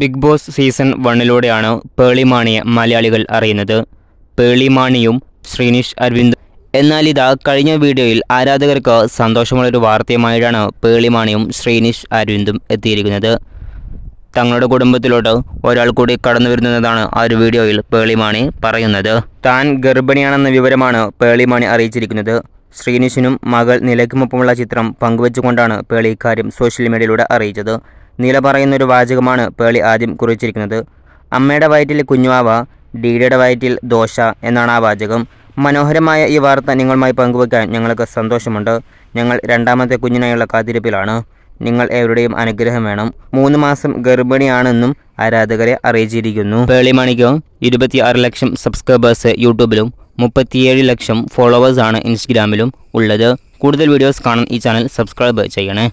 big boss season വണ്ണിലൂടെയാണ് പേളിമാണിയെ മലയാളികൾ അറിയുന്നത് പേളിമാണിയും ശ്രീനിഷ് അരവിന്ദ് എന്നാൽ ഇതാ കഴിഞ്ഞ വീഡിയോയിൽ ആരാധകർക്ക് സന്തോഷമുള്ളൊരു വാർത്തയുമായിട്ടാണ് പേളിമാണിയും ശ്രീനിഷ് അരവിന്ദും എത്തിയിരിക്കുന്നത് തങ്ങളുടെ കുടുംബത്തിലോട്ട് ഒരാൾ കൂടി കടന്നു വരുന്നതാണ് ആ ഒരു വീഡിയോയിൽ പേളിമാണി പറയുന്നത് താൻ ഗർഭിണിയാണെന്ന വിവരമാണ് പേളിമാണി അറിയിച്ചിരിക്കുന്നത് ശ്രീനിഷിനും മകൾ നിലയ്ക്കുമൊപ്പമുള്ള ചിത്രം പങ്കുവെച്ചുകൊണ്ടാണ് പേളി ഇക്കാര്യം സോഷ്യൽ മീഡിയയിലൂടെ അറിയിച്ചത് നില പറയുന്നൊരു വാചകമാണ് പേളി ആദ്യം കുറിച്ചിരിക്കുന്നത് അമ്മയുടെ വയറ്റിൽ കുഞ്ഞുവാവ ഡീഡിയുടെ വയറ്റിൽ ദോശ എന്നാണ് ആ വാചകം മനോഹരമായ ഈ വാർത്ത നിങ്ങളുമായി പങ്കുവയ്ക്കാൻ ഞങ്ങൾക്ക് സന്തോഷമുണ്ട് ഞങ്ങൾ രണ്ടാമത്തെ കുഞ്ഞിനായുള്ള കാത്തിരിപ്പിലാണ് നിങ്ങൾ എവരുടെയും അനുഗ്രഹം വേണം മൂന്ന് മാസം ഗർഭിണിയാണെന്നും ആരാധകരെ അറിയിച്ചിരിക്കുന്നു പേളി ഇരുപത്തി ആറ് ലക്ഷം സബ്സ്ക്രൈബേഴ്സ് യൂട്യൂബിലും മുപ്പത്തിയേഴ് ലക്ഷം ഫോളോവേഴ്സാണ് ഇൻസ്റ്റഗ്രാമിലും ഉള്ളത് കൂടുതൽ വീഡിയോസ് കാണാൻ ഈ ചാനൽ സബ്സ്ക്രൈബ് ചെയ്യണേ